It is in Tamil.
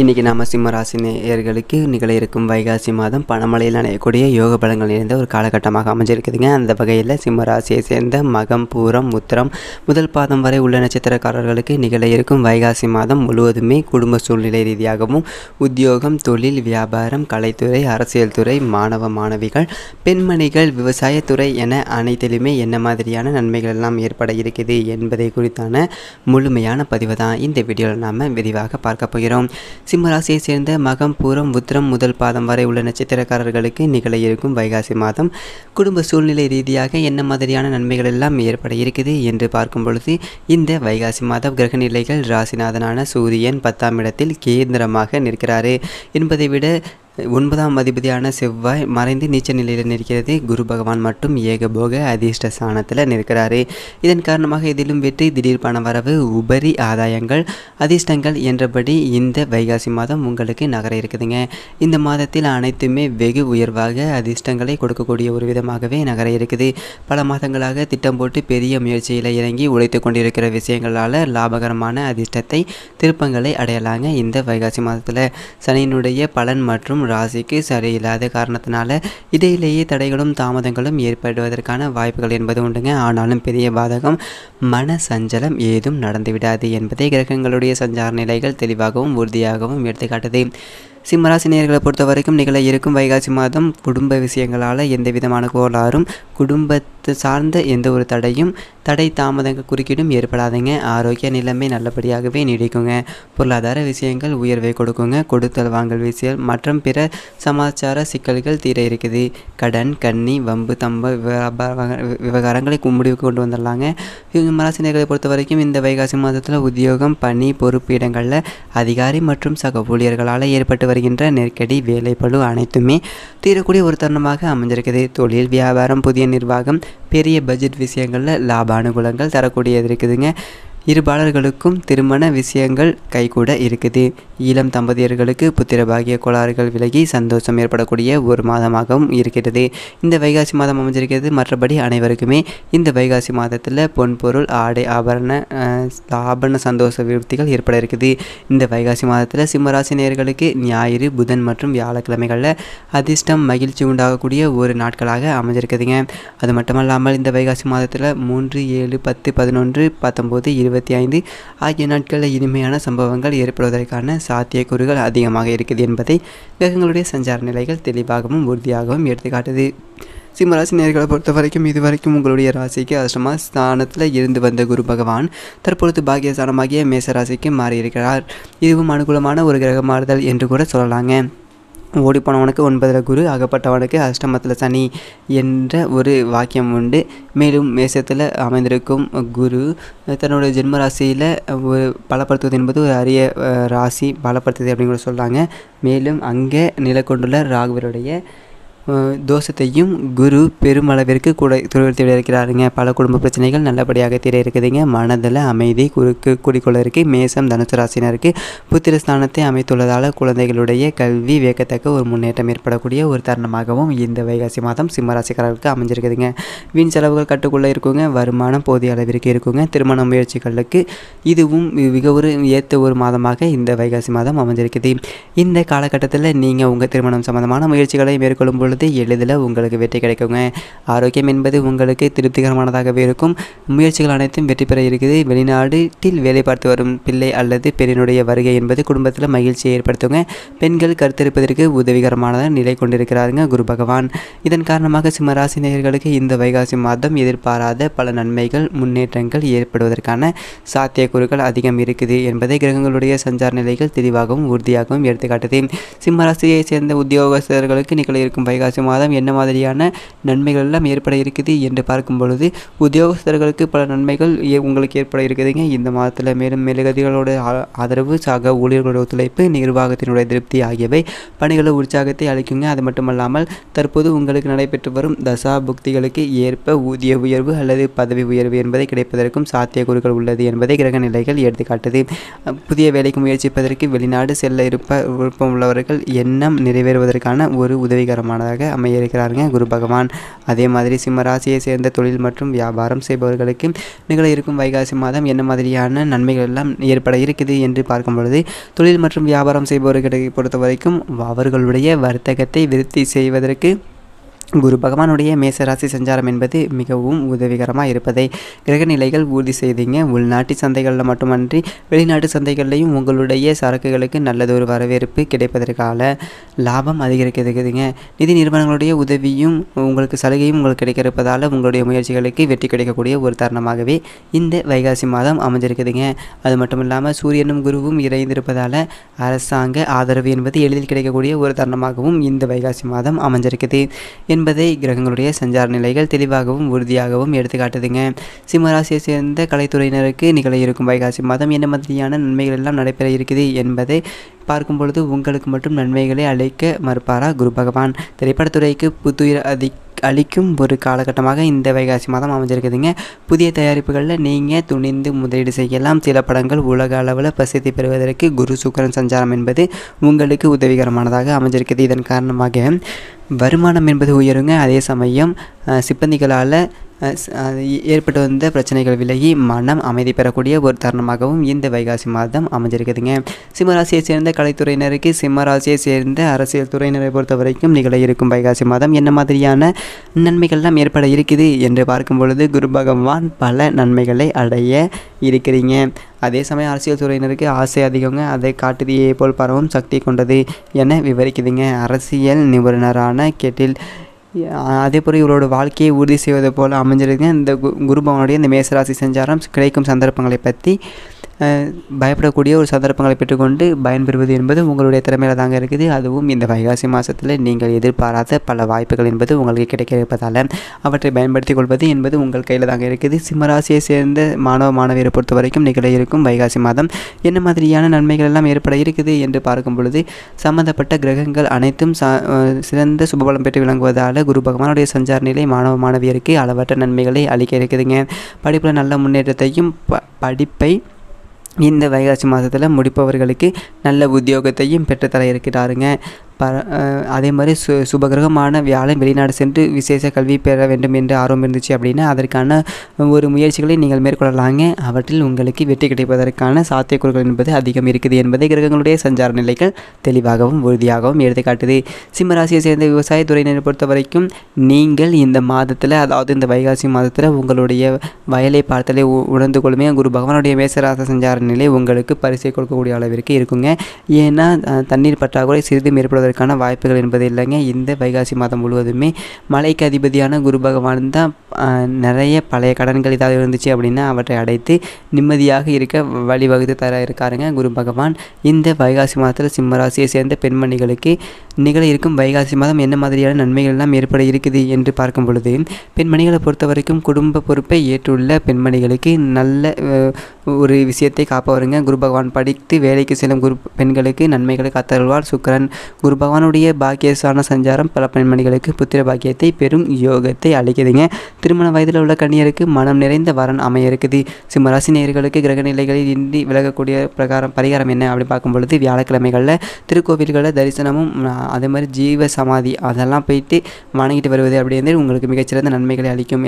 இன்றைக்கி நம்ம சிம்மராசி நேயர்களுக்கு நிகழ இருக்கும் வைகாசி மாதம் பணமழையில் அணையக்கூடிய யோக பலங்கள் நிறைந்த ஒரு காலகட்டமாக அமைஞ்சிருக்குதுங்க அந்த வகையில் சிம்மராசியை சேர்ந்த மகம் பூரம் உத்திரம் முதல் பாதம் வரை உள்ள நட்சத்திரக்காரர்களுக்கு நிகழ இருக்கும் வைகாசி மாதம் முழுவதுமே குடும்ப சூழ்நிலை ரீதியாகவும் உத்தியோகம் தொழில் வியாபாரம் கலைத்துறை அரசியல் துறை மாணவ மாணவிகள் பெண்மணிகள் விவசாயத்துறை என அனைத்திலுமே என்ன மாதிரியான நன்மைகள் எல்லாம் ஏற்பட இருக்குது என்பதை குறித்தான முழுமையான பதிவு தான் இந்த வீடியோவில் நாம் விரிவாக பார்க்க போகிறோம் சிம்மராசியை சேர்ந்த மகம் பூரம் உத்திரம் முதல் பாதம் வரை உள்ள நட்சத்திரக்காரர்களுக்கு நிகழ இருக்கும் வைகாசி மாதம் குடும்ப சூழ்நிலை ரீதியாக என்ன மாதிரியான நன்மைகள் எல்லாம் ஏற்பட இருக்குது என்று பார்க்கும் பொழுது இந்த வைகாசி மாதம் கிரகநிலைகள் ராசிநாதனான சூரியன் பத்தாம் இடத்தில் கேந்திரமாக நிற்கிறாரு என்பதை விட ஒன்பதாம் அதிபதியான செவ்வாய் மறைந்து நீச்ச நிலையில் நிற்கிறது குரு பகவான் மட்டும் ஏகபோக அதிர்ஷ்ட ஸ்தானத்தில் நிற்கிறாரு இதன் காரணமாக இதிலும் வெற்றி திடீர் பண வரவு உபரி ஆதாயங்கள் அதிர்ஷ்டங்கள் என்றபடி இந்த வைகாசி மாதம் உங்களுக்கு நகர இருக்குதுங்க இந்த மாதத்தில் அனைத்துமே வெகு உயர்வாக அதிர்ஷ்டங்களை கொடுக்கக்கூடிய ஒரு விதமாகவே நகர இருக்குது பல மாதங்களாக திட்டம் போட்டு பெரிய முயற்சியில் இறங்கி உழைத்து கொண்டிருக்கிற விஷயங்களால் லாபகரமான அதிர்ஷ்டத்தை திருப்பங்களை அடையலாங்க இந்த வைகாசி மாதத்தில் சனியினுடைய பலன் மற்றும் ராசிக்கு சரியில்லாத காரணத்தினால இடையிலேயே தடைகளும் தாமதங்களும் ஏற்படுவதற்கான வாய்ப்புகள் என்பது உண்டுங்க ஆனாலும் பெரிய பாதகம் மன சஞ்சலம் ஏதும் நடந்துவிடாது என்பதை கிரகங்களுடைய சஞ்சார நிலைகள் தெளிவாகவும் உறுதியாகவும் எடுத்துக்காட்டுது சிம்மராசினியர்களை பொறுத்த வரைக்கும் நிகழ இருக்கும் வைகாசி மாதம் குடும்ப விஷயங்களால் எந்த விதமான கோளாறும் குடும்பத்தை சார்ந்த எந்த ஒரு தடையும் தடை தாமதங்கள் குறுக்கிடும் ஏற்படாதுங்க ஆரோக்கிய நிலைமை நல்லபடியாகவே நீடிக்குங்க பொருளாதார விஷயங்கள் உயர்வை கொடுக்குங்க கொடுத்தல் வாங்கல் விஷயம் மற்றும் பிற சமாச்சார சிக்கல்கள் தீர இருக்குது கடன் கன்னி வம்பு தம்ப விவகாரங்களை முடிவுக்கு கொண்டு வந்துடலாங்க மராசினியர்களை பொறுத்த வரைக்கும் இந்த வைகாசி மாதத்தில் உத்தியோகம் பணி பொறுப்பு இடங்களில் அதிகாரி மற்றும் சக ஊழியர்களால் ஏற்பட்டு வருகின்ற நெருக்கடி வேலைப்பழு அனைத்துமே தீரக்கூடிய ஒரு தருணமாக அமைஞ்சிருக்குது தொழில் வியாபாரம் புதிய நிர்வாகம் பெரிய பட்ஜெட் விஷயங்களில் லாப அனுகூலங்கள் தரக்கூடியது இருக்குதுங்க இரு பாலர்களுக்கும் திருமண விஷயங்கள் கைகூட இருக்குது ஈழம் தம்பதியர்களுக்கு புத்திரபாகிய கோளாறுகள் விலகி சந்தோஷம் ஏற்படக்கூடிய ஒரு மாதமாகவும் இருக்கிறது இந்த வைகாசி மாதம் அமைஞ்சிருக்கிறது மற்றபடி அனைவருக்குமே இந்த வைகாசி மாதத்தில் பொன்பொருள் ஆடை ஆபரண ஆபரண சந்தோஷ விருத்திகள் ஏற்பட இருக்குது இந்த வைகாசி மாதத்தில் சிம்மராசி நேர்களுக்கு ஞாயிறு புதன் மற்றும் வியாழக்கிழமைகளில் அதிர்ஷ்டம் மகிழ்ச்சி உண்டாகக்கூடிய ஒரு நாட்களாக அமைஞ்சிருக்குதுங்க அது மட்டுமல்லாமல் இந்த வைகாசி மாதத்தில் மூன்று ஏழு பத்து பதினொன்று பத்தொம்போது இருபது இருபத்தி ஐந்து ஆகிய நாட்களில் இனிமையான சம்பவங்கள் ஏற்படுவதற்கான சாத்தியக்கூறுகள் அதிகமாக இருக்குது என்பதை கிரகங்களுடைய சஞ்சார நிலைகள் தெளிவாகவும் உறுதியாகவும் எடுத்துக்காட்டுது சிம்மராசி நேர்களை பொறுத்த வரைக்கும் இதுவரைக்கும் உங்களுடைய ராசிக்கு அஷ்டமா ஸ்தானத்தில் இருந்து வந்த குரு பகவான் தற்பொழுது பாகியஸ்தானமாகிய மேச ராசிக்கு மாறியிருக்கிறார் இதுவும் அனுகூலமான ஒரு கிரக மாறுதல் என்று கூட சொல்லலாங்க ஓடிப்போனவனுக்கு ஒன்பதில் குரு அகப்பட்டவனுக்கு அஷ்டமத்தில் சனி என்ற ஒரு வாக்கியம் உண்டு மேலும் மேசத்தில் அமைந்திருக்கும் குரு தன்னுடைய ஜென்ம ராசியில் ஒரு பலப்படுத்துவது என்பது ஒரு அரிய ராசி பலப்படுத்துது அப்படின்னு கூட சொல்கிறாங்க மேலும் அங்கே நிலை கொண்டுள்ள ராகுவருடைய தோஷத்தையும் குரு பெருமளவிற்கு கூட துருவத்தில் இருக்கிறாருங்க பல குடும்ப பிரச்சனைகள் நல்லபடியாக தீர இருக்குதுங்க மனதில் அமைதி குறுக்கு குடிக்கொள்ள இருக்குது மேசம் தனுசு ராசினருக்கு புத்திரஸ்தானத்தை அமைத்துள்ளதால் குழந்தைகளுடைய கல்வி வியக்கத்தக்க ஒரு முன்னேற்றம் ஏற்படக்கூடிய ஒரு தருணமாகவும் இந்த வைகாசி மாதம் சிம்மராசிக்காரர்களுக்கு அமைஞ்சிருக்குதுங்க வீண் செலவுகள் கட்டுக்குள்ளே இருக்குங்க வருமானம் போதிய அளவிற்கு இருக்குங்க திருமண முயற்சிகளுக்கு இதுவும் மிக ஒரு ஏற்ற ஒரு மாதமாக இந்த வைகாசி மாதம் அமைஞ்சிருக்குது இந்த காலகட்டத்தில் நீங்கள் உங்கள் திருமணம் சம்பந்தமான முயற்சிகளை மேற்கொள்ளும் பொழுது எளிதில் உங்களுக்கு வெற்றி கிடைக்குங்க ஆரோக்கியம் என்பது உங்களுக்கு திருப்திகரமானதாகவே இருக்கும் முயற்சிகள் அனைத்தும் வெற்றி பெற இருக்குது வெளிநாட்டில் வேலை பார்த்து வரும் பிள்ளை அல்லது பெரியனுடைய வருகை என்பது குடும்பத்தில் மகிழ்ச்சியை ஏற்படுத்துங்க பெண்கள் கருத்தரிப்பதற்கு உதவிகரமான நிலை கொண்டிருக்கிறாருங்க குரு பகவான் இதன் காரணமாக சிம்மராசி நேயர்களுக்கு இந்த வைகாசி மாதம் எதிர்பாராத பல நன்மைகள் முன்னேற்றங்கள் ஏற்படுவதற்கான சாத்தியக்கூறுகள் அதிகம் இருக்குது என்பதை கிரகங்களுடைய சஞ்சார நிலைகள் தெளிவாகவும் உறுதியாகவும் எடுத்துக்காட்டுது சிம்மராசியை சேர்ந்த உத்தியோகஸ்தர்களுக்கு நிகழ இருக்கும் புரட்டாசி மாதம் என்ன மாதிரியான நன்மைகள் எல்லாம் ஏற்பட இருக்குது என்று பார்க்கும் பொழுது உத்தியோகஸ்தர்களுக்கு பல நன்மைகள் உங்களுக்கு ஏற்பட இருக்குதுங்க இந்த மாதத்தில் மேலும் மேலதிகளோட ஆதரவு சக ஊழியர்களோட ஒத்துழைப்பு நிர்வாகத்தினுடைய திருப்தி ஆகியவை பணிகளை உற்சாகத்தை அளிக்குங்க அது மட்டுமல்லாமல் தற்போது உங்களுக்கு நடைபெற்று வரும் தசா புக்திகளுக்கு ஏற்ப ஊதிய உயர்வு அல்லது பதவி உயர்வு என்பதை கிடைப்பதற்கும் சாத்தியக்கூறுகள் உள்ளது என்பதை கிரக நிலைகள் எடுத்துக்காட்டுது புதிய வேலைக்கு முயற்சிப்பதற்கு வெளிநாடு செல்ல இருப்ப விருப்பம் உள்ளவர்கள் எண்ணம் நிறைவேறுவதற்கான ஒரு உதவிகரமானதாக அமைய இருக்கிறாருங்க குரு பகவான் அதே மாதிரி சிம்ம ராசியை சேர்ந்த தொழில் மற்றும் வியாபாரம் செய்பவர்களுக்கு நிகழ இருக்கும் வைகாசி மாதம் என்ன மாதிரியான நன்மைகள் எல்லாம் ஏற்பட இருக்குது என்று பார்க்கும் பொழுது தொழில் மற்றும் வியாபாரம் செய்பவர்களை பொறுத்த வரைக்கும் அவர்களுடைய வர்த்தகத்தை விருத்தி செய்வதற்கு குரு பகவானுடைய மேசராசி சஞ்சாரம் என்பது மிகவும் உதவிகரமாக இருப்பதை கிரகநிலைகள் உறுதி செய்தீங்க உள்நாட்டு சந்தைகளில் மட்டுமன்றி வெளிநாட்டு சந்தைகள்லையும் உங்களுடைய சரக்குகளுக்கு நல்லதொரு வரவேற்பு கிடைப்பதற்கான லாபம் அதிகரிக்கிறதுங்க நிதி நிறுவனங்களுடைய உதவியும் உங்களுக்கு சலுகையும் உங்களுக்கு கிடைக்கிறப்பதால் உங்களுடைய முயற்சிகளுக்கு வெற்றி கிடைக்கக்கூடிய ஒரு தருணமாகவே இந்த வைகாசி மாதம் அமைஞ்சிருக்குதுங்க அது மட்டும் இல்லாமல் சூரியனும் குருவும் இறைந்திருப்பதால் அரசாங்க ஆதரவு என்பது எளிதில் கிடைக்கக்கூடிய ஒரு தருணமாகவும் இந்த வைகாசி மாதம் அமைஞ்சிருக்குது என் என்பதை கிரகங்களுடைய சஞ்சார நிலைகள் தெளிவாகவும் உறுதியாகவும் எடுத்துக்காட்டுதுங்க சிம்மராசியை சேர்ந்த கலைத்துறையினருக்கு நிகழ இருக்கும் வைகாசி மாதம் என்ன மாதிரியான நன்மைகள் எல்லாம் நடைபெற இருக்குது என்பதை பார்க்கும் பொழுது உங்களுக்கு மட்டும் நன்மைகளை அளிக்க மறுப்பாரா குரு பகவான் திரைப்படத்துறைக்கு புத்துயிர் அதி அளிக்கும் ஒரு காலகட்டமாக இந்த வைகாசி மாதம் அமைஞ்சிருக்குதுங்க புதிய தயாரிப்புகளில் நீங்கள் துணிந்து முதலீடு செய்யலாம் சில படங்கள் உலக அளவில் பிரசித்தி பெறுவதற்கு குரு சுக்கரன் சஞ்சாரம் என்பது உங்களுக்கு உதவிகரமானதாக அமைஞ்சிருக்குது இதன் காரணமாக வருமானம் என்பது உயருங்க அதே சமயம் சிப்பந்திகளால் ஏற்பட்டு வந்த பிரச்சனைகள் விலகி மனம் அமைதி பெறக்கூடிய ஒரு தருணமாகவும் இந்த வைகாசி மாதம் அமைஞ்சிருக்குதுங்க சிம்மராசியை சேர்ந்த கலைத்துறையினருக்கு சிம்மராசியை சேர்ந்த அரசியல் துறையினரை பொறுத்த வரைக்கும் நிகழ இருக்கும் வைகாசி மாதம் என்ன மாதிரியான நன்மைகள்லாம் ஏற்பட இருக்குது என்று பார்க்கும் பொழுது குரு பகவான் பல நன்மைகளை அடைய இருக்கிறீங்க அதே சமயம் அரசியல் துறையினருக்கு ஆசை அதிகங்க அதை காட்டுதியை போல் பரவும் சக்தி கொண்டது என விவரிக்குதுங்க அரசியல் நிபுணரான கெட்டில் அதே போல் இவரோட வாழ்க்கையை உறுதி செய்வது போல் அமைஞ்சிருக்குங்க இந்த குரு பவனுடைய இந்த மேசராசி சஞ்சாரம் கிடைக்கும் சந்தர்ப்பங்களை பற்றி பயப்படக்கூடிய ஒரு சந்தர்ப்பங்களை பெற்றுக்கொண்டு பயன்பெறுவது என்பது உங்களுடைய திறமையில் தாங்க இருக்குது அதுவும் இந்த வைகாசி மாதத்தில் நீங்கள் எதிர்பாராத பல வாய்ப்புகள் என்பது உங்களுக்கு கிடைக்க இருப்பதால் அவற்றை பயன்படுத்திக் கொள்வது என்பது உங்கள் கையில் தாங்க இருக்குது சிம்மராசியை சேர்ந்த மாணவ மாணவியரை பொறுத்த வரைக்கும் நிகழ இருக்கும் வைகாசி மாதம் என்ன மாதிரியான நன்மைகள் எல்லாம் ஏற்பட இருக்குது என்று பார்க்கும் பொழுது சம்பந்தப்பட்ட கிரகங்கள் அனைத்தும் சிறந்த சுபபலம் பெற்று விளங்குவதால் குரு பகவானுடைய சஞ்சார நிலை மாணவ மாணவியருக்கு அளவற்ற நன்மைகளை அளிக்க இருக்குதுங்க படிப்பில் நல்ல முன்னேற்றத்தையும் ப படிப்பை இந்த வைகாசி மாதத்தில் முடிப்பவர்களுக்கு நல்ல உத்தியோகத்தையும் பெற்றுத்தர இருக்கிறாருங்க ப அதே மாதிரி சு சுபகிரகமான வியாழன் வெளிநாடு சென்று விசேஷ கல்வி பெற வேண்டும் என்று ஆர்வம் இருந்துச்சு அப்படின்னா அதற்கான ஒரு முயற்சிகளை நீங்கள் மேற்கொள்ளலாங்க அவற்றில் உங்களுக்கு வெற்றி கிடைப்பதற்கான சாத்தியக்கூறுகள் என்பது அதிகம் இருக்குது என்பதை கிரகங்களுடைய சஞ்சார நிலைகள் தெளிவாகவும் உறுதியாகவும் எடுத்துக்காட்டுது சிம்மராசியை சேர்ந்த விவசாய துறையினரை பொறுத்த வரைக்கும் நீங்கள் இந்த மாதத்தில் அதாவது இந்த வைகாசி மாதத்தில் உங்களுடைய வயலை பார்த்தலே உணர்ந்து கொள்ளுமே குரு பகவானுடைய மேசராச சஞ்சார நிலை உங்களுக்கு பரிசை கொடுக்கக்கூடிய அளவிற்கு இருக்குங்க ஏன்னா தண்ணீர் பற்றாக்குறை சிறிதும் ஏற்படுவதற்கு ஏற்படுவதற்கான வாய்ப்புகள் என்பது இல்லைங்க இந்த வைகாசி மாதம் முழுவதுமே மலைக்கு அதிபதியான குரு பகவான் தான் நிறைய பழைய கடன்கள் ஏதாவது இருந்துச்சு அப்படின்னா அவற்றை அடைத்து நிம்மதியாக இருக்க வழிவகுத்து தர இருக்காருங்க குரு பகவான் இந்த வைகாசி மாதத்தில் சிம்மராசியை சேர்ந்த பெண்மணிகளுக்கு நிகழ இருக்கும் வைகாசி மாதம் என்ன மாதிரியான நன்மைகள் எல்லாம் ஏற்பட இருக்குது என்று பார்க்கும் பொழுது பெண்மணிகளை பொறுத்த வரைக்கும் குடும்ப பொறுப்பை ஏற்றுள்ள பெண்மணிகளுக்கு நல்ல ஒரு விஷயத்தை காப்பவருங்க குரு பகவான் படித்து வேலைக்கு செல்லும் குரு பெண்களுக்கு நன்மைகளை காத்தருள்வார் சுக்கரன் குரு குரு பகவானுடைய பாக்கியசான சஞ்சாரம் பல பெண்மணிகளுக்கு புத்திர பாக்கியத்தை பெரும் யோகத்தை அளிக்குதுங்க திருமண வயதில் உள்ள கண்ணியருக்கு மனம் நிறைந்த வரன் அமைய இருக்குது சிம்மராசி நேர்களுக்கு கிரக நிலைகளில் இன்றி விலகக்கூடிய பிரகாரம் பரிகாரம் என்ன அப்படின்னு பார்க்கும் பொழுது வியாழக்கிழமைகளில் திருக்கோவில்களில் தரிசனமும் அதே மாதிரி ஜீவ சமாதி அதெல்லாம் போயிட்டு வணங்கிட்டு வருவது அப்படின்றது உங்களுக்கு மிகச்சிறந்த நன்மைகளை அளிக்கும்